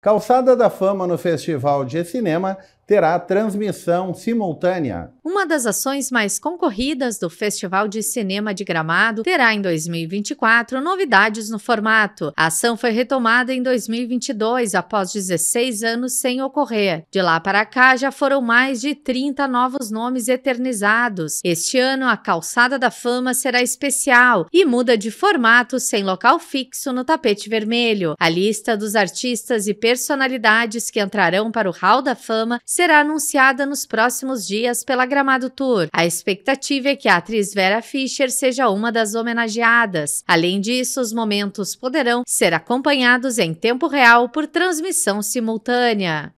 Calçada da Fama no Festival de Cinema terá transmissão simultânea. Uma das ações mais concorridas do Festival de Cinema de Gramado terá em 2024 novidades no formato. A ação foi retomada em 2022, após 16 anos sem ocorrer. De lá para cá, já foram mais de 30 novos nomes eternizados. Este ano, a Calçada da Fama será especial e muda de formato sem local fixo no tapete vermelho. A lista dos artistas e personalidades que entrarão para o Hall da Fama será anunciada nos próximos dias pela Gramado Tour. A expectativa é que a atriz Vera Fischer seja uma das homenageadas. Além disso, os momentos poderão ser acompanhados em tempo real por transmissão simultânea.